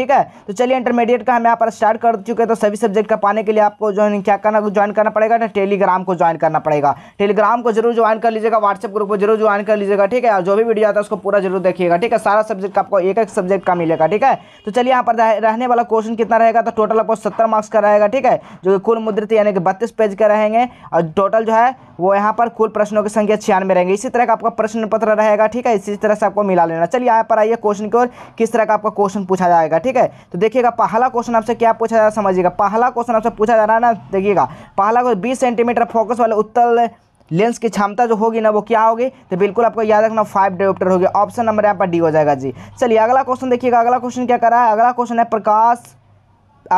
ठीक है तो चलिए इंटरमीडिएट का हम यहाँ पर स्टार्ट कर चुके हैं तो सभी सब्जेक्ट का पाने के लिए आपको जो है क्या करना ज्वाइन करना पड़ेगा ना टेलीग्राम को ज्वाइन करना पड़ेगा टेलीग्राम को जरूर ज्वाइन कर लीजिएगा व्हाट्सएप ग्रुप को जरूर ज्वाइन कर लीजिएगा ठीक है और जो भी वीडियो आता है उसको पूरा जरूर देखिएगा ठीक है सारा सब्जेक्ट आपको एक एक सब्जेक्ट का मिलेगा ठीक है तो चलिए यहाँ पर रहने वाला क्वेश्चन कितना रहेगा तो टोटल आपको सत्तर मार्क्स का रहेगा ठीक है जो कुल मुद्रित यानी कि बत्तीस पेज का रहेंगे और टोटल जो है वो यहाँ पर कुल प्रश्नों की संख्या छियानवे रहेंगे इसी तरह का आपका प्रश्न पत्र रहेगा ठीक है इसी तरह से आपको मिला लेना चलिए यहाँ पर आइए क्वेश्चन की ओर किस तरह का आपका क्वेश्चन पूछा जाएगा ठीक है तो देखिएगा पहला क्वेश्चन आपसे क्या पूछा जा रहा समझिएगा पहला क्वेश्चन आपसे पूछा जा रहा है ना देखिएगा पहला क्वेश्चन बीस सेंटीमीटर फोकस वाले उत्तर लेंस की क्षमता जो होगी ना वो क्या होगी तो बिल्कुल आपको याद रखना फाइव डेप्टर होगी ऑप्शन नंबर यहाँ पर डी हो जाएगा जी चलिए अगला क्वेश्चन देखिएगा अगला क्वेश्चन क्या करा है अगला क्वेश्चन है प्रकाश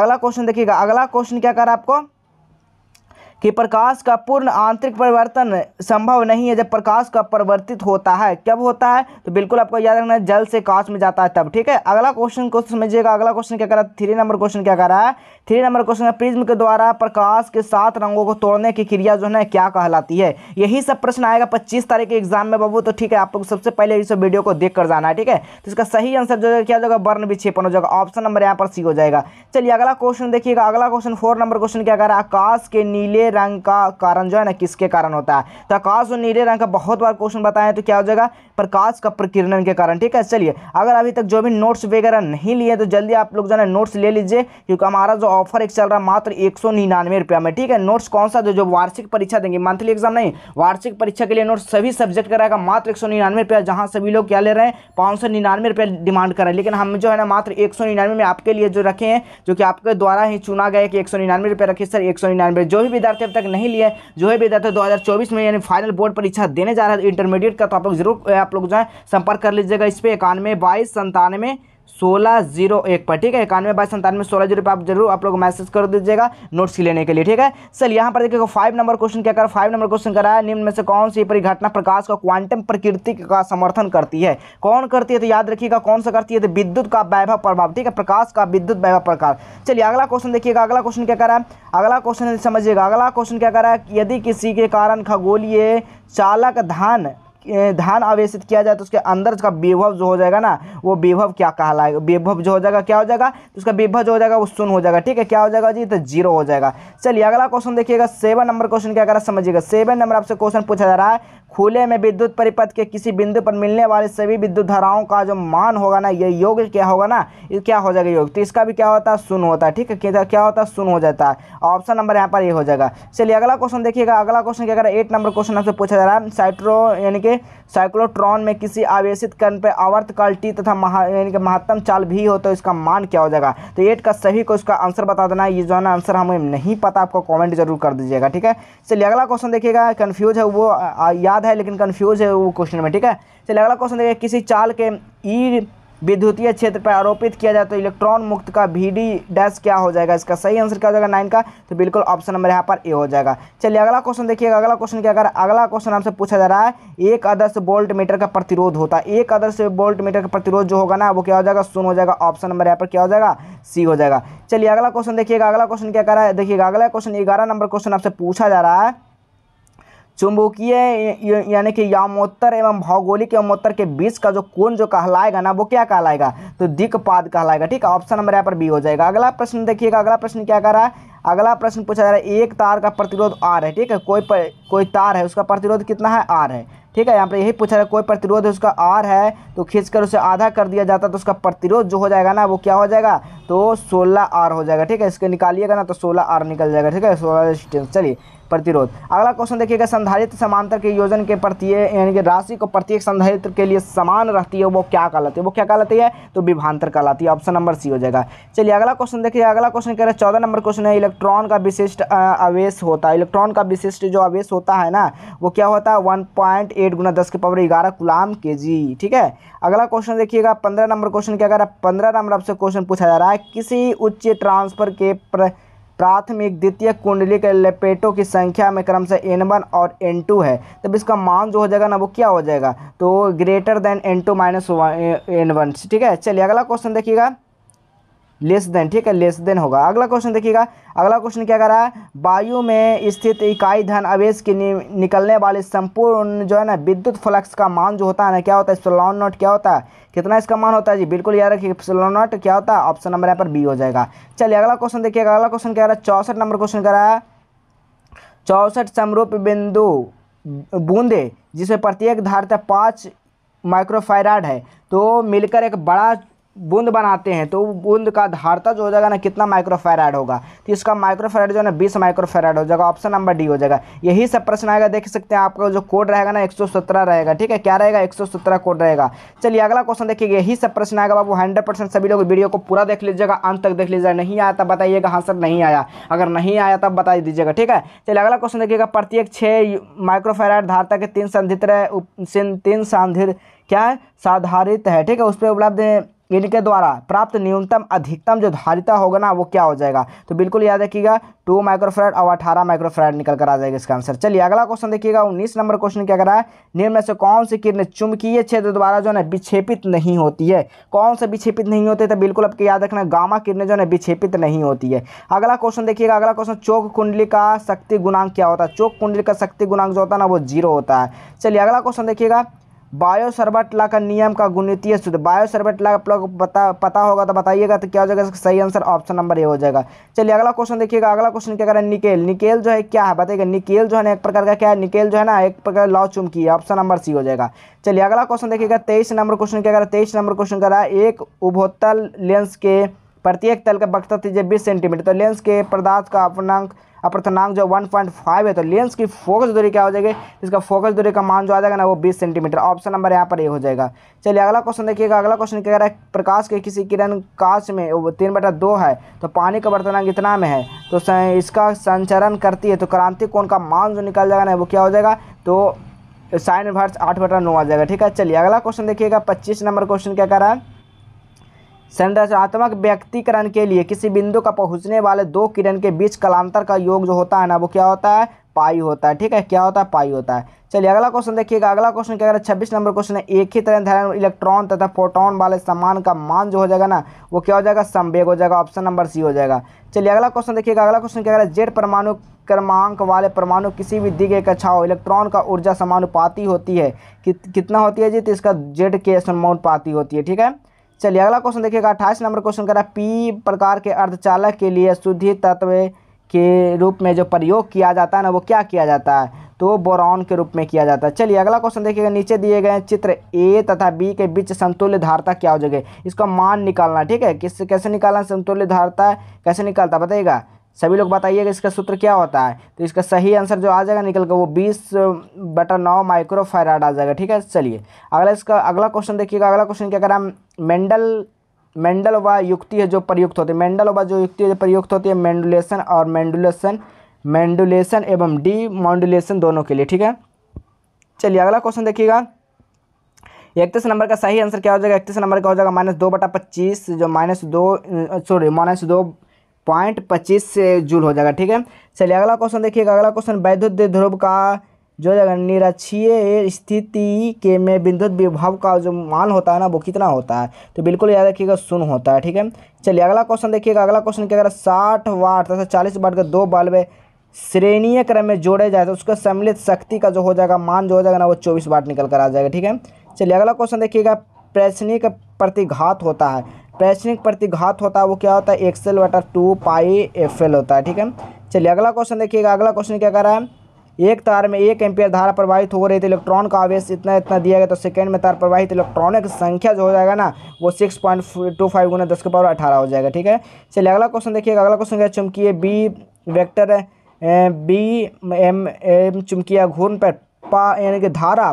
अगला क्वेश्चन देखिएगा अगला क्वेश्चन क्या करा आपको कि प्रकाश का पूर्ण आंतरिक परिवर्तन संभव नहीं है जब प्रकाश का परिवर्तित होता है कब होता है तो बिल्कुल आपको याद रखना है जल से कांच में जाता है तब ठीक है अगला क्वेश्चन को समझिएगा अगला क्वेश्चन क्या कर रहा है थ्री नंबर क्वेश्चन क्या कर रहा है थ्री नंबर क्वेश्चन प्रिज्म के द्वारा प्रकाश के सात रंगों को तोड़ने की क्रिया जो है क्या कहलाती है यही सब प्रश्न आएगा पच्चीस तारीख के एग्जाम में बाबू तो ठीक है आप लोग सबसे पहले इस वीडियो को देख कर जाना है ठीक है तो इसका सही आंसर जो है क्या जाएगा वर्ण विक्षेपण हो जाएगा ऑप्शन नंबर यहाँ पर सी हो जाएगा चलिए अगला क्वेश्चन देखिएगा अगला क्वेश्चन फोर नंबर क्वेश्चन क्या कर रहा है आकाश के नीले रंग का कारण जो है ना किसके कारण होता है तो आकाश और नीले रंग का बहुत बार क्वेश्चन बताया तो क्या हो जाएगा प्रकाश का प्रकिरण के कारण ठीक है चलिए अगर अभी तक जो भी नोट्स वगैरह नहीं लिए तो जल्दी आप लोग जो है नोट्स ले लीजिए क्योंकि हमारा जो ऑफर एक चल रहा है मात्र एक सौ रुपया में ठीक है नोट्स कौन सा जो जो वार्षिक परीक्षा देंगे मंथली एग्जाम नहीं वार्षिक परीक्षा के लिए नोट्स सभी सब्जेक्ट का रहेगा मात्र एक रुपया जहाँ सभी लोग क्या ले रहे हैं पाँच सौ निन्यानवे रुपया डिमांड कर रहे हैं लेकिन हम जो है ना मात्र एक में आपके लिए जो रखे हैं जो कि आपके द्वारा ही चुना गया कि एक सौ निन्यानवे रुपया रखे सर एक सौ जो भी विद्यार्थी से अब तक नहीं लिया है जो है विद्यार्थी तो दो हजार चौबीस में यानी फाइनल बोर्ड परीक्षा देने जा रहा है इंटरमीडिएट का तो आप लोग जरूर आप लोग जो है संपर्क कर लीजिएगा इस पर इक्यानवे बाईस संतानवे सोलह जीरो एक पर ठीक है इक्यानवे बाईस संतानवे सोलह जीरो पर आप जरूर आप लोग मैसेज कर दीजिएगा नोट्स लेने के लिए ठीक है सर यहाँ पर देखिएगा फाइव नंबर क्वेश्चन क्या कर फाइव नंबर क्वेश्चन करा है निम्न में से कौन सी परिघटना प्रकाश का क्वांटम प्रकृति का समर्थन करती है कौन करती है तो याद रखिएगा कौन सा करती है तो विद्युत का वैभव प्रभाव ठीक है प्रकाश का विद्युत वैभव प्रकार चलिए अगला क्वेश्चन देखिएगा अगला क्वेश्चन क्या करा है अगला क्वेश्चन समझिएगा अगला क्वेश्चन क्या करा है यदि किसी के कारण खगोलीय चालक धान धान आवेशित किया जाए तो उसके अंदर उसका विभव जो हो जाएगा ना वो विभव क्या कहलाएगा विभव जो हो जाएगा क्या हो जाएगा तो उसका विभव जो हो जाएगा वो शून्य हो जाएगा ठीक है क्या हो जाएगा जी तो जीरो हो जाएगा चलिए अगला क्वेश्चन देखिएगा सेवन नंबर क्वेश्चन क्या कर समझिएगा सेवन नंबर आपसे क्वेश्चन पूछा जा रहा है खुले में विद्युत परिपथ के किसी बिंदु पर मिलने वाले सभी विद्युत धाराओं का जो मान होगा ना ये योग क्या होगा ना ये क्या हो जाएगा योग तो इसका भी क्या होता है शून्य होता है ठीक है क्या होता है शून्य हो जाता है ऑप्शन नंबर यहाँ पर ये यह हो जाएगा चलिए अगला क्वेश्चन देखिएगा अगला क्वेश्चन क्या करें एट नंबर क्वेश्चन आपसे पूछा जा रहा है साइट्रो यानी कि साइक्लोट्रॉन में किसी आवेशित कर्ण पर आवर्त काल टी तथा यानी कि महत्तम चाल भी हो तो इसका मान क्या हो जाएगा तो एट का सभी को इसका आंसर बता देना ये जो है ना आंसर हमें नहीं पता आपको कॉमेंट जरूर कर दीजिएगा ठीक है चलिए अगला क्वेश्चन देखिएगा कन्फ्यूज है वो याद है लेकिन कन्फ्यूज़ है वो क्वेश्चन में ठीक है चलिए अगला क्वेश्चन देखिए किसी चाल के ई विद्युतीय क्षेत्र पर आरोपित किया जाए तो इलेक्ट्रॉन मुक्त का वी डी डैश क्या हो जाएगा इसका सही आंसर क्या हो जाएगा नाइन का तो बिल्कुल ऑप्शन नंबर यहाँ पर ए हो जाएगा चलिए अगला क्वेश्चन देखिएगा अगला क्वेश्चन क्या अगर अगला क्वेश्चन हमसे पूछा जा रहा है एक आदर्श बोल्ट मीटर का प्रतिरोध होता है एक आदर्श बोल्ट मीटर का प्रतिरोध जो होगा ना वो क्या हो जाएगा सुन हो जाएगा ऑप्शन नंबर यहाँ पर क्या हो जाएगा सी हो जाएगा चलिए अगला क्वेश्चन देखिएगा अगला क्वेश्चन क्या कर रहा है देखिएगा अगला क्वेश्चन ग्यारह नंबर क्वेश्चन आपसे पूछा जा रहा है चुंबकीय यानी कि यामोत्तर एवं भौगोलिक यामोत्तर के बीच का जो कोण जो कहलाएगा ना वो क्या कहलाएगा तो दिक्पाद कहलाएगा ठीक है ऑप्शन नंबर यहाँ पर बी हो जाएगा अगला प्रश्न देखिएगा अगला प्रश्न क्या कर रहा है अगला प्रश्न पूछा जा रहा है एक तार का प्रतिरोध आर है ठीक है कोई पर, कोई तार है उसका प्रतिरोध कितना है आर है ठीक है यहाँ पर यही पूछा जा रहा है कोई प्रतिरोध है उसका आर है तो खींचकर उसे आधा कर दिया जाता है तो उसका प्रतिरोध जो हो जाएगा ना वो क्या हो जाएगा तो सोलह आर हो जाएगा ठीक है इसके निकालिएगा ना तो सोलह आर निकल जाएगा ठीक है सोलह चलिए प्रतिरोध अगला क्वेश्चन देखिएगा संधारित्र समांतर के योजन के प्रत्येक यानी कि राशि को प्रत्येक संधारित्र के लिए समान रहती है वो क्या कहलाती है वो क्या कहलाती है तो विभांतर कहलाती है ऑप्शन नंबर सी हो जाएगा चलिए अगला क्वेश्चन देखिए अगला क्वेश्चन कह रहे हैं चौदह नंबर क्वेश्चन है इलेक्ट्रॉन का विशिष्ट आवेश होता है इलेक्ट्रॉन का विशिष्ट जो आवेश होता है ना वो क्या होता है वन पॉइंट एट गुना दस के पावर ग्यारह गुलाम के जी ठीक है अगला क्वेश्चन देखिएगा पंद्रह नंबर क्वेश्चन क्या कह रहा है पंद्रह नंबर आपसे क्वेश्चन पूछा जा रहा है किसी उच्च ट्रांसफर के प्राथमिक द्वितीय कुंडली के लपेटों की संख्या में क्रम से एन वन और एन टू है तब इसका मान जो हो जाएगा ना वो क्या हो जाएगा तो greater than N two minus one N one ठीक है चलिए अगला क्वेश्चन देखिएगा लेस देन ठीक है लेस देन होगा अगला क्वेश्चन देखिएगा अगला क्वेश्चन क्या कह रहा है वायु में स्थित इकाई धन आवेश के नि, निकलने वाले संपूर्ण जो है ना विद्युत फ्लक्स का मान जो होता है ना क्या होता है सोलॉन नॉट क्या होता है कितना इसका मान होता है जी बिल्कुल याद रखिए सोलॉन नॉट क्या होता है ऑप्शन नंबर यहाँ पर बी हो जाएगा चलिए अगला क्वेश्चन देखिएगा अगला क्वेश्चन क्या रहा है चौसठ नंबर क्वेश्चन कह रहा है चौसठ समरूप बिंदु बूंदे जिसमें प्रत्येक धारता पाँच माइक्रोफायराड है तो मिलकर एक बड़ा बूंद बनाते हैं तो बूंद का धारता जो हो जाएगा ना कितना माइक्रोफेराइड होगा तो इसका माइक्रोफेराइड जो है ना बीस माइक्रोफेराइड हो जाएगा ऑप्शन नंबर डी हो जाएगा यही सब प्रश्न आएगा देख सकते हैं आपका जो कोड रहेगा ना 117 रहेगा ठीक है क्या रहेगा 117 कोड रहेगा चलिए अगला क्वेश्चन देखिए यही सब प्रश्न आएगा बाबू हंड्रेड सभी लोग वीडियो को पूरा देख लीजिएगा अंत तक देख लीजिएगा नहीं आया तब बताइएगा हाँ सर नहीं आया अगर नहीं आया तब बता दीजिएगा ठीक है चलिए अगला क्वेश्चन देखिएगा प्रत्येक छः माइक्रोफेराइड धारता के तीन संधित तीन संधित क्या है साधारित है ठीक है उस पर उपलब्ध इनके द्वारा प्राप्त न्यूनतम अधिकतम जो धारिता होगा ना वो क्या हो जाएगा तो बिल्कुल याद रखिएगा टू माइक्रोफ्राइड और अठारह माइक्रोफ्राइड निकल कर आ जाएगा इसका आंसर चलिए अगला क्वेश्चन देखिएगा उन्नीस नंबर क्वेश्चन क्या करा है निम्न से कौन सी किरण चुंबकीय क्षेत्र द्वारा जो है विक्षेपित नहीं होती है कौन से विक्षेपित नहीं होते तो बिल्कुल आपके याद रखना गामा किरणें जो है विक्षेपित नहीं होती है अगला क्वेश्चन देखिएगा अगला क्वेश्चन चौक कुंडली का शक्ति गुणांक क्या होता है चौक कुंडली का शक्ति गुणांक जो होता है ना वो जीरो होता है चलिए अगला क्वेश्चन देखिएगा बायो ला का नियम का गुणितीय सूत्र बायो ला आप लोग पता होगा तो बताइएगा तो क्या हो जाएगा इसका सही आंसर ऑप्शन नंबर ए हो जाएगा चलिए अगला क्वेश्चन देखिएगा अगला क्वेश्चन क्या करें निकेल निकेल जो है क्या है बताइएगा निकेल जो है ना एक प्रकार का क्या है निकेल जो है ना एक प्रकार लॉ चुमकी है ऑप्शन नंबर सी हो जाएगा चलिए अगला क्वेश्चन देखिएगा तेईस नंबर क्वेश्चन क्या करें तेईस नंबर क्वेश्चन करा एक उभोत्तल लेंस के प्रत्येक तल का बक्ता तीजे बीस सेंटीमीटर तो लेंस के पदार्थ का अपनांक यहाँ जो वन पॉइंट फाइव है तो लेंस की फोकस दूरी क्या हो जाएगी इसका फोकस दूरी का मान जो आ जाएगा ना वो बीस सेंटीमीटर ऑप्शन नंबर यहाँ पर ये हो जाएगा चलिए अगला क्वेश्चन देखिएगा अगला क्वेश्चन क्या रहा है प्रकाश के किसी किरण काश में वो तीन बटा दो है तो पानी का वर्तनांक इतना में है तो इसका संचरण करती है तो क्रांति कोण का मान जो निकल जाएगा ना वो क्या हो जाएगा तो साइन इन्वर्स आठ बटा नौ आ जाएगा ठीक है चलिए अगला क्वेश्चन देखिएगा पच्चीस नंबर क्वेश्चन क्या कह रहा है संरचनात्मक व्यक्तिकरण के लिए किसी बिंदु का पहुंचने वाले दो किरण के बीच कलांतर का योग जो होता है ना वो क्या होता है पाई होता है ठीक है क्या होता है पाई होता है चलिए अगला क्वेश्चन देखिएगा अगला क्वेश्चन क्या छब्बीस नंबर क्वेश्चन है एक ही तरह धारण इलेक्ट्रॉन तथा प्रोटॉन वाले सामान का मान जो हो जाएगा ना वो क्या हो जाएगा संवेग हो जाएगा ऑप्शन नंबर सी हो जाएगा चलिए अगला क्वेश्चन देखिएगा अगला क्वेश्चन क्या जेड परमाणु क्रमांक वाले परमाणु किसी भी दी गई कक्षा हो इलेक्ट्रॉन का ऊर्जा समानुपाती होती है कि, कितना होती है जी तो इसका जेड के समानुपाती होती है ठीक है चलिए अगला क्वेश्चन देखिएगा अट्ठाईस नंबर क्वेश्चन कह रहा है पी प्रकार के अर्धचालक के लिए शुद्धि तत्व के रूप में जो प्रयोग किया जाता है ना वो क्या किया जाता है तो बोरॉन के रूप में किया जाता है चलिए अगला क्वेश्चन देखिएगा नीचे दिए गए चित्र ए तथा बी के बीच संतुल्य धारता क्या हो जाएगी इसका मान निकालना ठीक है किस कैसे निकालना संतुल्य धारता कैसे निकालता बताइएगा सभी लोग बताइएगा इसका सूत्र क्या होता है तो इसका सही आंसर जो आ जाएगा निकल कर वो बीस बटा नौ माइक्रो फायराड आ जाएगा ठीक है चलिए अगला इसका अगला क्वेश्चन देखिएगा अगला क्वेश्चन क्या करा मेंडल मेंडल व युक्ति है जो प्रयुक्त होती है मेंडल व जो युक्ति है जो प्रयुक्त होती है मेंडुलेशन और मेंडुलेशन मेंडुलेशन एवं डी मॉन्डुलेशन दोनों के लिए ठीक है चलिए अगला क्वेश्चन देखिएगा इकतीस नंबर का सही आंसर क्या हो जाएगा इकतीस नंबर का हो जाएगा माइनस दो बटा पच्चीस जो माइनस दो सॉरी माइनस दो पॉइंट पच्चीस जूल हो जाएगा ठीक है चलिए अगला क्वेश्चन देखिएगा अगला क्वेश्चन वैद्युत ध्रुव का जो जाएगा निरक्षीय स्थिति के में विद्युत विभव का जो मान होता है ना वो कितना होता है तो बिल्कुल याद रखिएगा शून्य होता है ठीक है चलिए अगला क्वेश्चन देखिएगा अगला क्वेश्चन क्या अगर साठ वाट तथा चालीस वाट के दो बल्ब श्रेणीय क्रम में जोड़े जाए तो उसका सम्मिलित शक्ति का जो हो जाएगा मान जो हो जाएगा ना वो चौबीस वाट निकल कर आ जाएगा ठीक है चलिए अगला क्वेश्चन देखिएगा प्रश्निक प्रतिघात होता है प्रेसनिक प्रतिघात होता है वो क्या होता है एक्सेल वाटर टू पाई एफ एल होता है ठीक है चलिए अगला क्वेश्चन देखिएगा अगला क्वेश्चन क्या कर रहा है एक तार में एक एम्पियर धारा प्रवाहित हो रही थी इलेक्ट्रॉन का आवेश इतना इतना दिया गया तो सेकेंड में तार प्रवाहित इलेक्ट्रॉनों की संख्या जो हो जाएगा ना वो सिक्स पॉइंट टू फाइव गुना दस के पावर अठारह हो जाएगा ठीक है चलिए अगला क्वेश्चन देखिएगा अगला क्वेश्चन क्या चुमकी B vector B M M चुमकिया घूर्ण पर पा यानी कि धारा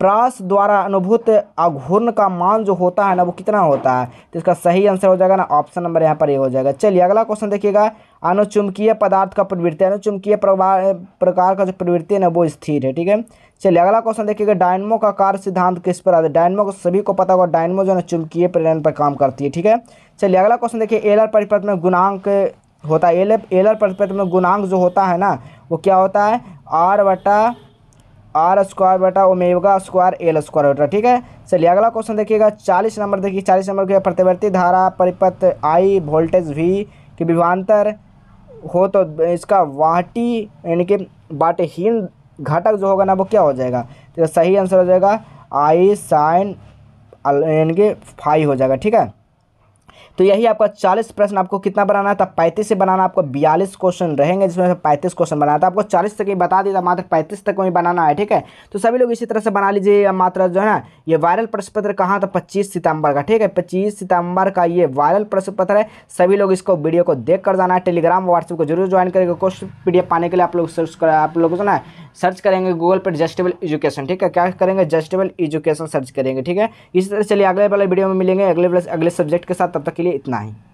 प्रास द्वारा अनुभूत अघूर्ण का मान जो होता है ना वो कितना होता है तो इसका सही आंसर हो जाएगा ना ऑप्शन नंबर यहाँ पर ये हो जाएगा चलिए अगला क्वेश्चन देखिएगा अनुचुंबकीय पदार्थ का प्रवृत्ति अनुचुंबकीय प्रकार का जो प्रवृत्ति है ना वो स्थिर है ठीक है चलिए अगला क्वेश्चन देखिएगा डायनमो का कार्य सिद्धांत किस पर आधारित डायनमो को सभी को पता होगा डायनमो जो है ना चुंबकीय प्रेरण पर काम करती है ठीक है चलिए अगला क्वेश्चन देखिए एलर परिपथ में गुणांक होता है एलर परिपथ में गुणांक जो होता है ना वो क्या होता है आर वटा R square beta omega square L square beta ठीक है चलिए अगला क्वेश्चन देखिएगा चालीस नंबर देखिए चालीस नंबर के प्रतिवर्ती धारा परिपथ आई वोल्टेज वी के विभांतर हो तो इसका वाटी यानी कि वाटहीन घटक जो होगा ना वो क्या हो जाएगा तो सही आंसर हो जाएगा आई साइन यानी कि फाइव हो जाएगा ठीक है तो यही आपका चालीस प्रश्न आपको कितना बनाना था पैंतीस से बनाना आपको बयालीस क्वेश्चन रहेंगे जिसमें से पैंतीस क्वेश्चन बनाना था आपको चालीस तक ही बता दिया मात्र पैंतीस तक में बनाना है ठीक है तो सभी लोग इसी तरह से बना लीजिए मात्र जो है ना ये वायरल प्रश्न पत्र कहाँ था पच्चीस सितंबर का ठीक है पच्चीस सितंबर का ये वायरल प्रश्न पत्र है सभी लोग इसको वीडियो को देख कर जाना है टेलीग्राम व्हाट्सएप को जरूर ज्वाइन करेंगे क्वेश्चन पी पाने के लिए आप लोग सर्च कर आप लोग जो ना सर्च करेंगे गूगल पर जस्टेबल एजुकेशन ठीक है क्या करेंगे जस्टेबल एजुकेशन सर्च करेंगे ठीक है इसी तरह चलिए अगले वाले वीडियो में मिलेंगे अगले अगले सब्जेक्ट के साथ तब तक के लिए इतना ही